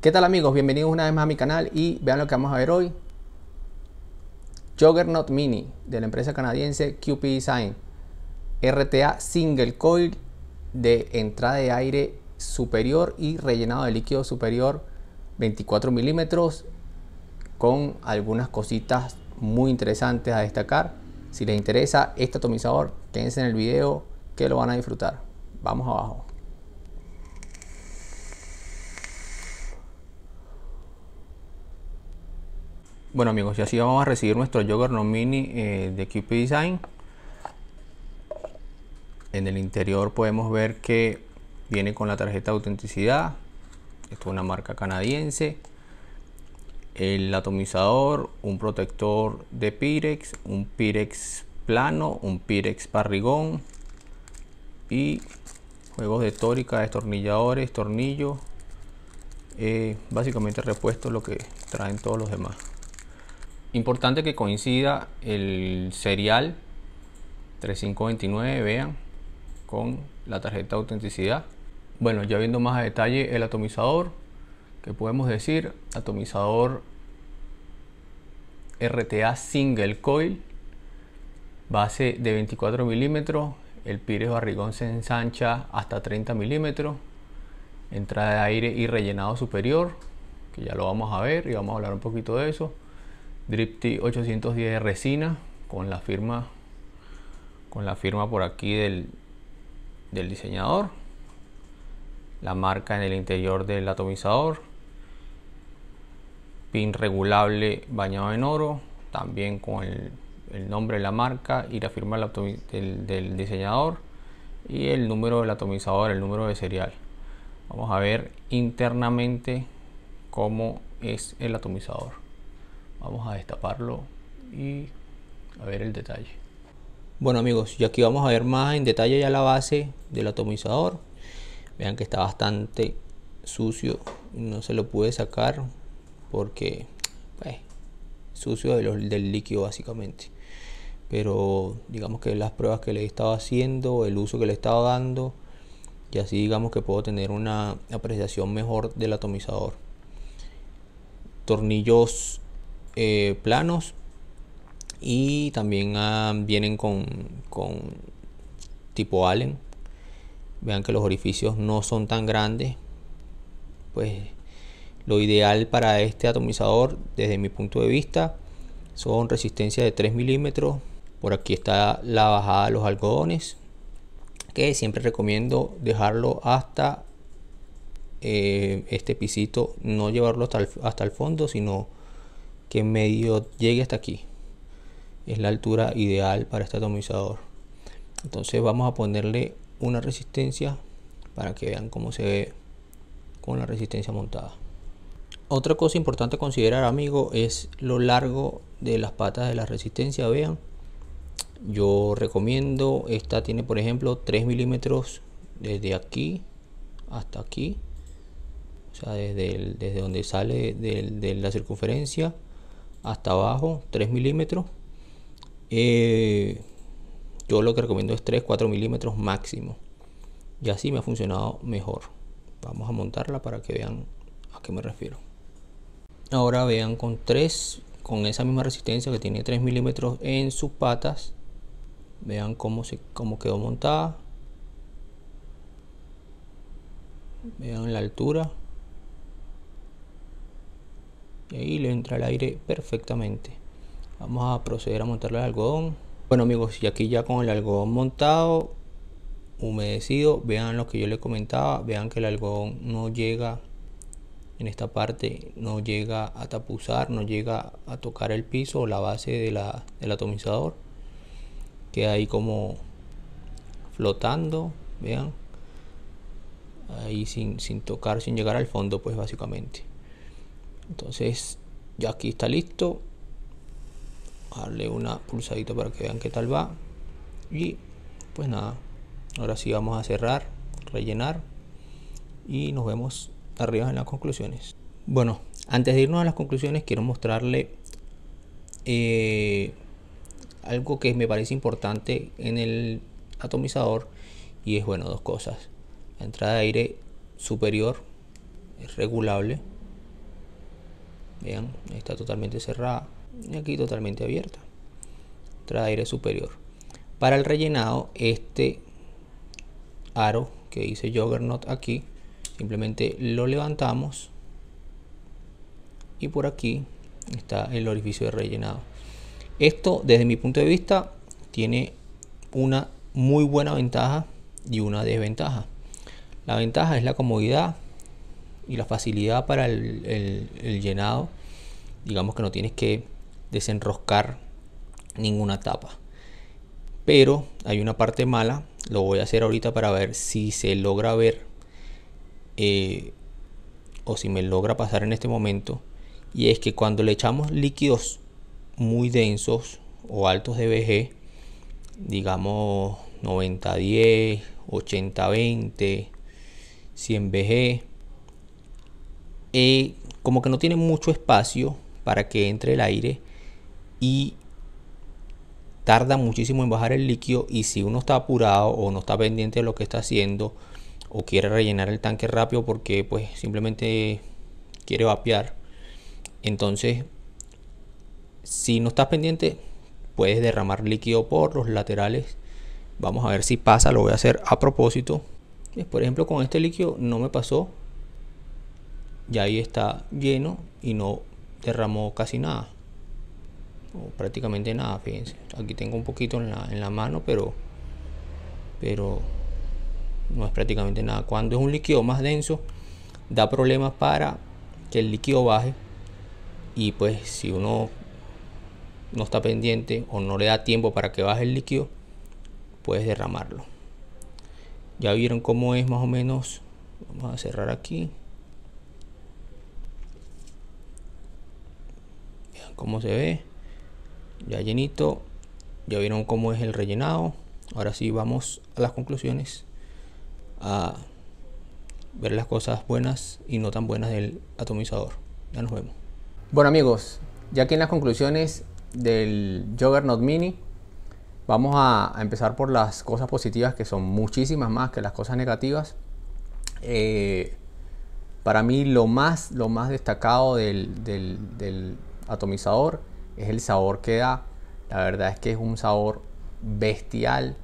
¿Qué tal amigos? Bienvenidos una vez más a mi canal y vean lo que vamos a ver hoy. Juggernaut Mini de la empresa canadiense QP Design. RTA Single Coil de entrada de aire superior y rellenado de líquido superior 24 milímetros con algunas cositas muy interesantes a destacar. Si les interesa este atomizador, quédense en el video que lo van a disfrutar. Vamos abajo. Bueno amigos, y así vamos a recibir nuestro yogurt No Mini eh, de QP Design. En el interior podemos ver que viene con la tarjeta de autenticidad. Esto es una marca canadiense. El atomizador, un protector de Pirex, un Pirex plano, un Pirex parrigón y juegos de tórica, destornilladores, tornillos, eh, básicamente repuesto lo que traen todos los demás. Importante que coincida el serial 3529, vean, con la tarjeta de autenticidad. Bueno, ya viendo más a detalle el atomizador, que podemos decir atomizador RTA single coil, base de 24 milímetros, el pires barrigón se ensancha hasta 30 milímetros, entrada de aire y rellenado superior, que ya lo vamos a ver y vamos a hablar un poquito de eso. Dripty 810 resina con la firma con la firma por aquí del, diseñador la marca en el interior del atomizador pin regulable bañado en oro también con el, nombre de la marca y la firma del, del diseñador y el número del atomizador el número de serial vamos a ver internamente cómo es el atomizador vamos a destaparlo y a ver el detalle bueno amigos y aquí vamos a ver más en detalle ya la base del atomizador vean que está bastante sucio no se lo pude sacar porque pues, sucio del líquido básicamente pero digamos que las pruebas que le he estado haciendo el uso que le he estado dando y así digamos que puedo tener una apreciación mejor del atomizador tornillos eh, planos y también ah, vienen con, con tipo Allen. Vean que los orificios no son tan grandes. Pues lo ideal para este atomizador, desde mi punto de vista, son resistencia de 3 milímetros. Por aquí está la bajada de los algodones, que siempre recomiendo dejarlo hasta eh, este pisito, no llevarlo hasta el fondo, sino que medio llegue hasta aquí. Es la altura ideal para este atomizador. Entonces vamos a ponerle una resistencia para que vean cómo se ve con la resistencia montada. Otra cosa importante a considerar, amigo, es lo largo de las patas de la resistencia. Vean, yo recomiendo, esta tiene por ejemplo 3 milímetros desde aquí hasta aquí. O sea, desde, desde donde sale de la circunferencia hasta abajo, 3 milímetros. Eh, yo lo que recomiendo es 3, 4 milímetros máximo. Y así me ha funcionado mejor. Vamos a montarla para que vean a qué me refiero. Ahora vean con 3, con esa misma resistencia que tiene 3 milímetros en sus patas. Vean cómo, se, cómo quedó montada. Vean la altura y ahí le entra el aire perfectamente vamos a proceder a montarle el algodón bueno amigos y aquí ya con el algodón montado humedecido vean lo que yo le comentaba vean que el algodón no llega en esta parte no llega a tapuzar no llega a tocar el piso o la base de del atomizador queda ahí como flotando vean ahí sin, sin tocar sin llegar al fondo pues básicamente entonces ya aquí está listo darle una pulsadita para que vean qué tal va y pues nada ahora sí vamos a cerrar rellenar y nos vemos arriba en las conclusiones bueno antes de irnos a las conclusiones quiero mostrarle eh, algo que me parece importante en el atomizador y es bueno dos cosas la entrada de aire superior es regulable vean está totalmente cerrada y aquí totalmente abierta trae aire superior para el rellenado este aro que dice juggernaut aquí simplemente lo levantamos y por aquí está el orificio de rellenado esto desde mi punto de vista tiene una muy buena ventaja y una desventaja la ventaja es la comodidad y la facilidad para el, llenado, digamos que no tienes que desenroscar ninguna tapa. Pero hay una parte mala, lo voy a hacer ahorita para ver si se logra ver eh, o si me logra pasar en este momento. Y es que cuando le echamos líquidos muy densos o altos de BG, digamos 90-10, 80-20, 100 BG, eh, como que no tiene mucho espacio para que entre el aire y tarda muchísimo en bajar el líquido y si uno está apurado o no está pendiente de lo que está haciendo o quiere rellenar el tanque rápido porque pues simplemente quiere vapear entonces si no estás pendiente puedes derramar líquido por los laterales vamos a ver si pasa lo voy a hacer a propósito pues, por ejemplo con este líquido no me pasó ya ahí está lleno y no derramó casi nada o prácticamente nada fíjense aquí tengo un poquito en la, mano pero pero no es prácticamente nada cuando es un líquido más denso da problemas para que el líquido baje y pues si uno no está pendiente o no le da tiempo para que baje el líquido puedes derramarlo ya vieron cómo es más o menos vamos a cerrar aquí como se ve ya llenito ya vieron cómo es el rellenado ahora sí vamos a las conclusiones a ver las cosas buenas y no tan buenas del atomizador ya nos vemos bueno amigos ya aquí en las conclusiones del Jogger Not Mini vamos a, empezar por las cosas positivas que son muchísimas más que las cosas negativas eh, para mí lo más, lo más destacado del, del, atomizador es el sabor que da. La verdad es que es un sabor bestial.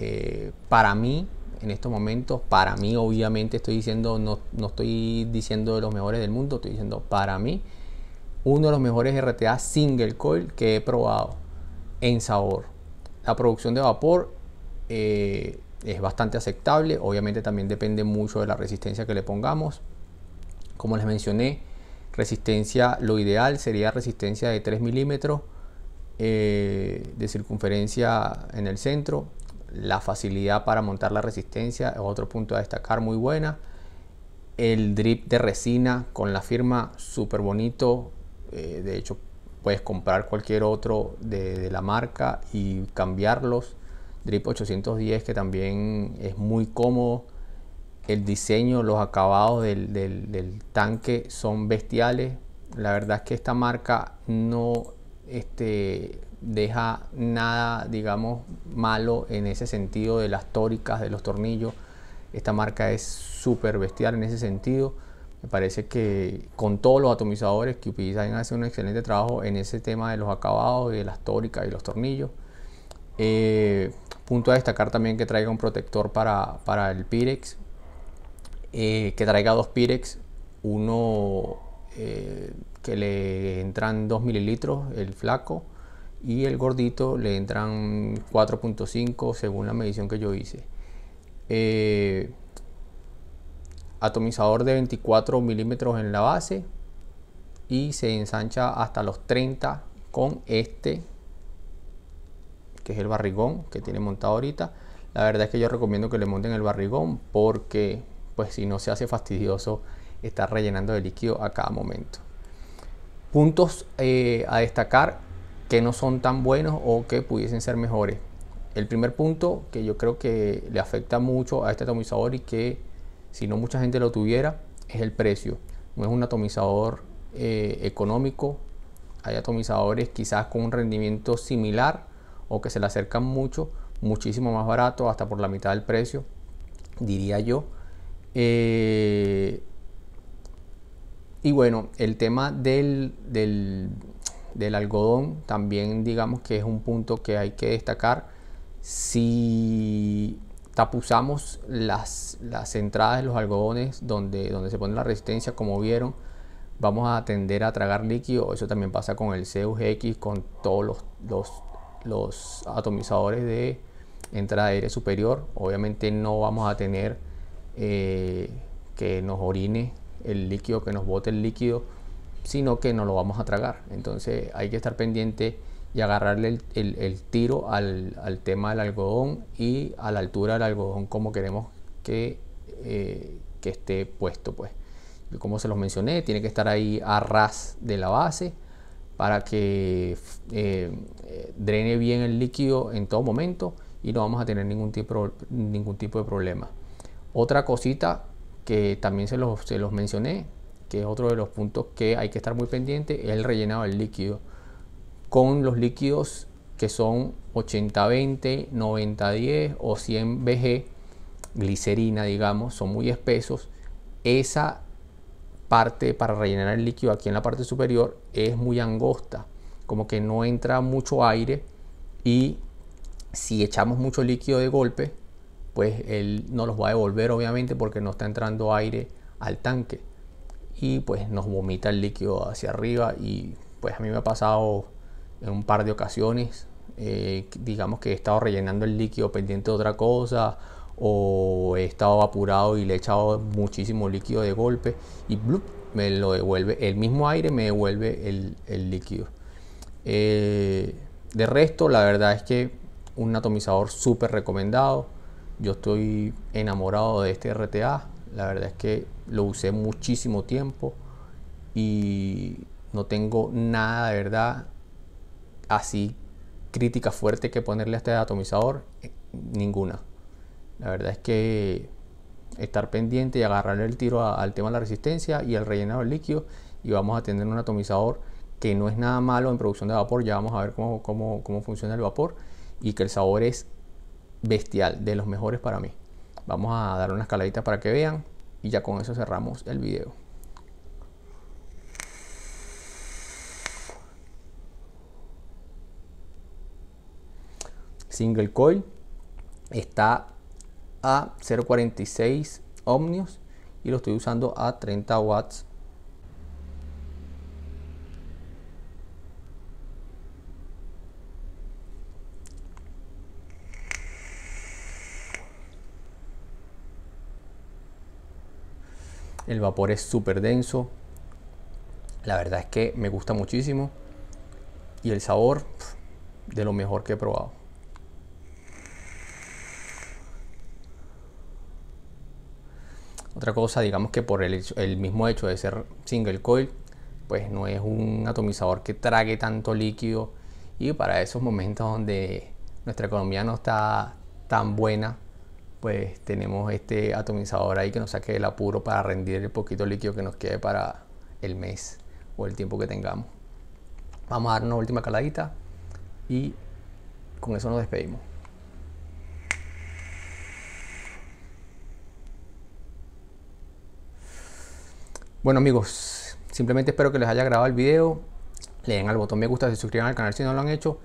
Eh, para mí, en estos momentos, para mí obviamente estoy diciendo, no, no estoy diciendo de los mejores del mundo, estoy diciendo para mí, uno de los mejores RTA single coil que he probado en sabor. La producción de vapor eh, es bastante aceptable, obviamente también depende mucho de la resistencia que le pongamos. Como les mencioné, Resistencia, lo ideal sería resistencia de 3 milímetros eh, de circunferencia en el centro. La facilidad para montar la resistencia es otro punto a destacar muy buena. El drip de resina con la firma súper bonito. Eh, de hecho, puedes comprar cualquier otro de, de la marca y cambiarlos. Drip 810 que también es muy cómodo el diseño, los acabados del, tanque son bestiales. La verdad es que esta marca no este, deja nada, digamos, malo en ese sentido de las tóricas, de los tornillos. Esta marca es súper bestial en ese sentido. Me parece que con todos los atomizadores que utilizan hace un excelente trabajo en ese tema de los acabados y de las tóricas y los tornillos. Eh, punto a destacar también que traiga un protector para el Pirex, eh, que traiga dos Pirex, uno eh, que le entran 2 mililitros, el flaco, y el gordito le entran 4.5 según la medición que yo hice. Eh, atomizador de 24 milímetros en la base y se ensancha hasta los 30 con este que es el barrigón que tiene montado ahorita la verdad es que yo recomiendo que le monten el barrigón porque pues si no se hace fastidioso estar rellenando de líquido a cada momento. Puntos eh, a destacar que no son tan buenos o que pudiesen ser mejores. El primer punto que yo creo que le afecta mucho a este atomizador y que si no mucha gente lo tuviera es el precio. No es un atomizador eh, económico. Hay atomizadores quizás con un rendimiento similar o que se le acercan mucho, muchísimo más barato, hasta por la mitad del precio, diría yo. Eh, y bueno, el tema del, algodón también digamos que es un punto que hay que destacar. Si tapuzamos las, las entradas de los algodones donde, donde se pone la resistencia, como vieron, vamos a tender a tragar líquido. Eso también pasa con el CUGX, con todos los, los, los atomizadores de entrada de aire superior. Obviamente no vamos a tener eh, que nos orine el líquido, que nos bote el líquido, sino que no lo vamos a tragar. Entonces hay que estar pendiente y agarrarle el, tiro al, tema del algodón y a la altura del algodón como queremos que, eh, esté puesto. pues Como se los mencioné, tiene que estar ahí a ras de la base para que eh, drene bien el líquido en todo momento y no vamos a tener ningún tipo de problema. Otra cosita que también se los, mencioné, que es otro de los puntos que hay que estar muy pendiente, es el rellenado del líquido. Con los líquidos que son 80-20, 90-10 o 100 BG, glicerina, digamos, son muy espesos. Esa parte para rellenar el líquido aquí en la parte superior es muy angosta, como que no entra mucho aire y si echamos mucho líquido de golpe, pues él no los va a devolver obviamente porque no está entrando aire al tanque y pues nos vomita el líquido hacia arriba y pues a mí me ha pasado en un par de ocasiones eh, digamos que he estado rellenando el líquido pendiente de otra cosa o he estado apurado y le he echado muchísimo líquido de golpe y blup, me lo devuelve el mismo aire me devuelve el, líquido eh, de resto la verdad es que un atomizador súper recomendado yo estoy enamorado de este RTA, la verdad es que lo usé muchísimo tiempo y no tengo nada de verdad así crítica fuerte que ponerle a este atomizador, eh, ninguna. La verdad es que estar pendiente y agarrarle el tiro al tema de la resistencia y al rellenado del líquido y vamos a tener un atomizador que no es nada malo en producción de vapor, ya vamos a ver cómo funciona el vapor y que el sabor es bestial, de los mejores para mí. Vamos a dar una escaladita para que vean y ya con eso cerramos el vídeo Single coil está a 0.46 ohmios y lo estoy usando a 30 watts El vapor es súper denso. La verdad es que me gusta muchísimo. Y el sabor, de lo mejor que he probado. Otra cosa, digamos que por el, el mismo hecho de ser single coil, pues no es un atomizador que trague tanto líquido. Y para esos momentos donde nuestra economía no está tan buena, pues tenemos este atomizador ahí que nos saque el apuro para rendir el poquito líquido que nos quede para el mes o el tiempo que tengamos. Vamos a dar una última caladita y con eso nos despedimos. Bueno amigos, simplemente espero que les haya grabado el video. Le den al botón me gusta, se suscriban al canal si no lo han hecho.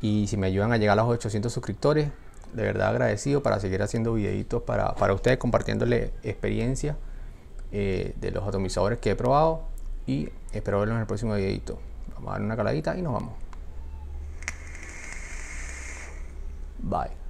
Y si me ayudan a llegar a los 800 suscriptores, de verdad agradecido para seguir haciendo videitos para, para ustedes, compartiéndole experiencia eh, de los atomizadores que he probado. Y espero verlos en el próximo videito. Vamos a dar una caladita y nos vamos. Bye.